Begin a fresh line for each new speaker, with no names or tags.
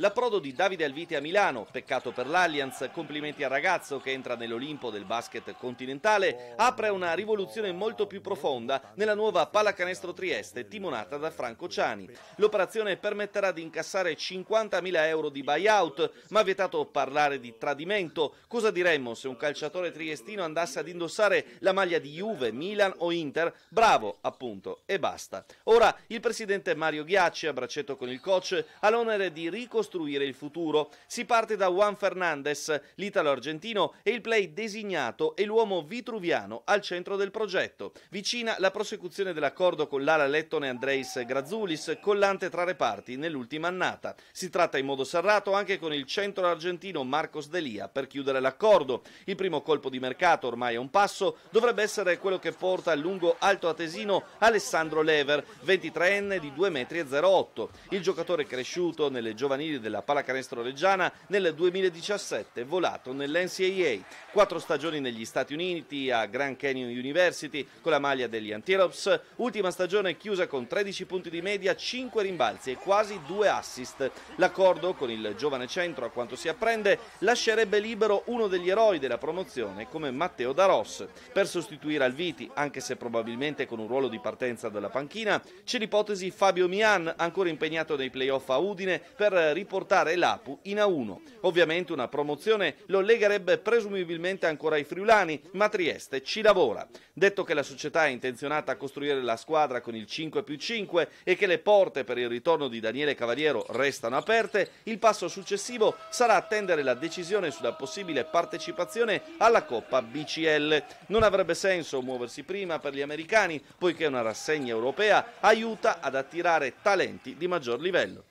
L'approdo di Davide Alviti a Milano, peccato per l'Allianz, complimenti al ragazzo che entra nell'Olimpo del basket continentale, apre una rivoluzione molto più profonda nella nuova pallacanestro Trieste timonata da Franco Ciani. L'operazione permetterà di incassare 50.000 euro di buyout, ma vietato parlare di tradimento. Cosa diremmo se un calciatore triestino andasse ad indossare la maglia di Juve, Milan o Inter? Bravo, appunto, e basta. Ora il presidente Mario Ghiacci, a braccetto con il coach, ha l'onere di ricostruire costruire il futuro. Si parte da Juan Fernandez, l'italo-argentino e il play designato è l'uomo vitruviano al centro del progetto. Vicina la prosecuzione dell'accordo con l'ala Lettone Andreis Grazulis, collante tra reparti nell'ultima annata. Si tratta in modo serrato anche con il centro argentino Marcos Delia per chiudere l'accordo. Il primo colpo di mercato, ormai a un passo, dovrebbe essere quello che porta al lungo alto atesino Alessandro Lever, 23enne di 2,08 m. Il giocatore cresciuto nelle giovanili della pallacanestro reggiana nel 2017, volato nell'NCAA. Quattro stagioni negli Stati Uniti, a Grand Canyon University, con la maglia degli Antelopes. Ultima stagione chiusa con 13 punti di media, 5 rimbalzi e quasi 2 assist. L'accordo con il giovane centro, a quanto si apprende, lascerebbe libero uno degli eroi della promozione come Matteo Daros. Per sostituire Alviti, anche se probabilmente con un ruolo di partenza dalla panchina, c'è l'ipotesi Fabio Mian, ancora impegnato nei playoff a Udine, per riprendere portare l'Apu in A1. Ovviamente una promozione lo legherebbe presumibilmente ancora ai friulani, ma Trieste ci lavora. Detto che la società è intenzionata a costruire la squadra con il 5 più 5 e che le porte per il ritorno di Daniele Cavaliero restano aperte, il passo successivo sarà attendere la decisione sulla possibile partecipazione alla Coppa BCL. Non avrebbe senso muoversi prima per gli americani, poiché una rassegna europea aiuta ad attirare talenti di maggior livello.